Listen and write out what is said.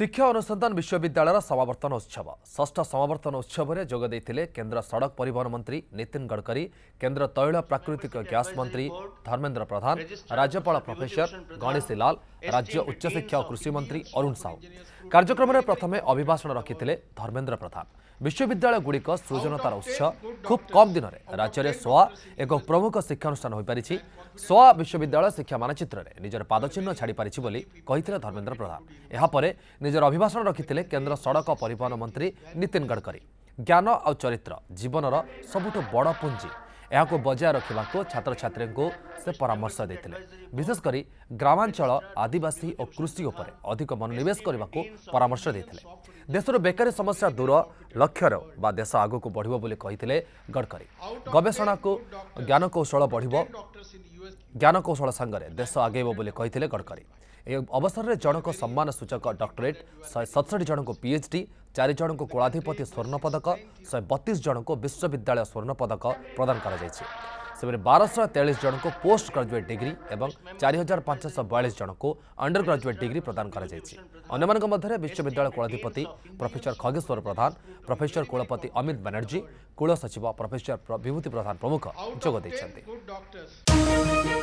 शिक्षा अनुसंधान विश्वविद्यालयର সমাবর্তন উৎসব ষষ্ঠ সমাবর্তন উৎসবে যোগ দেতিলে কেন্দ্র সড়ক পরিবহন মন্ত্রী नितिन गडकरी কেন্দ্র তৈল ও প্রাকৃতিক গ্যাস মন্ত্রী धर्मेंद्र प्रधान রাজ্যপাল প্রফেসর গণেশ লাল ରାଜ୍ୟ ଉଚ୍ଚଶିକ୍ଷା ଓ କୃଷିମନ୍ତ୍ରୀ ଅରୁଣ ସାହୁ କାର୍ଯ୍ୟକ୍ରମରେ ପ୍ରଥମେ ଅଭିଭାଷଣ ରଖିଥିଲେ ଧର୍ମେନ୍ଦ୍ର ପ୍ରଧାନ ବିଶ୍ୱବିଦ୍ୟାଳୟଗୁଡ଼ିକ ସୃଜନତାର ଉତ୍ସ ଖୁବ୍ କମ୍ ଦିନରେ ରାଜ୍ୟରେ ସୋଆ ଏକ ପ୍ରମୁଖ ଶିକ୍ଷାନୁଷ୍ଠାନ ହୋଇପାରିଛି ସୋଆ ବିଶ୍ୱବିଦ୍ୟାଳୟ ଶିକ୍ଷା ମାନଚିତ୍ରରେ ନିଜର ପାଦଚିହ୍ନ ଛାଡ଼ିପାରିଛି ବୋଲି କହିଥିଲେ ଧର୍ମେନ୍ଦ୍ର ପ୍ରଧାନ ଏହାପରେ ନିଜର ଅଭିଭାଷଣ ରଖିଥିଲେ କେନ୍ଦ୍ର ସଡ଼କ ପରିବହନ ମନ୍ତ୍ରୀ ନୀତିନ ଗଡ଼କରୀ ଜ୍ଞାନ ଆଉ ଚରିତ୍ର ଜୀବନର ସବୁଠୁ ବଡ଼ ପୁଞ୍ଜି ଏହାକୁ ବଜାୟ ରଖିବାକୁ ଛାତ୍ରଛାତ୍ରୀଙ୍କୁ ସେ ପରାମର୍ଶ ଦେଇଥିଲେ ବିଶେଷ କରି ଗ୍ରାମାଞ୍ଚଳ ଆଦିବାସୀ ଓ କୃଷି ଉପରେ ଅଧିକ ମନୋନିବେଶ କରିବାକୁ ପରାମର୍ଶ ଦେଇଥିଲେ ଦେଶର ବେକାରୀ ସମସ୍ୟା ଦୂର ଲକ୍ଷ୍ୟର ବା ଦେଶ ଆଗକୁ ବଢ଼ିବ ବୋଲି କହିଥିଲେ ଗଡ଼କରୀ ଗବେଷଣାକୁ ଜ୍ଞାନକୌଶଳ ବଢ଼ିବ ଜ୍ଞାନକୌଶଳ ସାଙ୍ଗରେ ଦେଶ ଆଗେଇବ ବୋଲି କହିଥିଲେ ଗଡ଼କରୀ ଏହି ଅବସରରେ ଜଣଙ୍କ ସମ୍ମାନ ସୂଚକ ଡକ୍ଟରେଟ୍ ଶହେ ସତଷଠି ଜଣଙ୍କୁ ପିଏଚ୍ଡି ଚାରି ଜଣଙ୍କୁ କୁଳାଧିପତି ସ୍ୱର୍ଣ୍ଣପଦକ ଶହେ ବତିଶ ଜଣଙ୍କୁ ବିଶ୍ୱବିଦ୍ୟାଳୟ ସ୍ୱର୍ଣ୍ଣପଦକ ପ୍ରଦାନ କରାଯାଇଛି ସେପରେ ବାରଶହ ତେୟାଳିଶ ଜଣଙ୍କୁ ପୋଷ୍ଟ ଗ୍ରାଜୁଏଟ୍ ଡିଗ୍ରୀ ଏବଂ ଚାରି ହଜାର ପାଞ୍ଚଶହ ବୟାଳିଶ ଜଣଙ୍କୁ ଅଣ୍ଡର ଗ୍ରାଜୁଏଟ୍ ଡିଗ୍ରୀ ପ୍ରଦାନ କରାଯାଇଛି ଅନ୍ୟମାନଙ୍କ ମଧ୍ୟରେ ବିଶ୍ୱବିଦ୍ୟାଳୟ କୁଳାଧିପତି ପ୍ରଫେସର ଖଗେଶ୍ୱର ପ୍ରଧାନ ପ୍ରଫେସର କୁଳପତି ଅମିତ ବାନାର୍ଜୀ କୁଳ ସଚିବ ପ୍ରଫେସର ବିଭୂତି ପ୍ରଧାନ ପ୍ରମୁଖ ଯୋଗ ଦେଇଛନ୍ତି